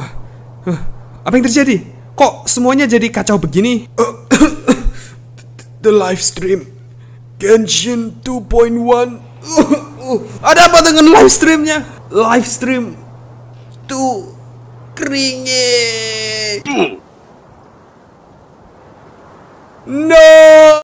apa yang terjadi? Kok semuanya jadi kacau begini? Uh, the live stream Genshin 2.1 Ada apa dengan live streamnya? Live stream tu keringin. Hmm. No!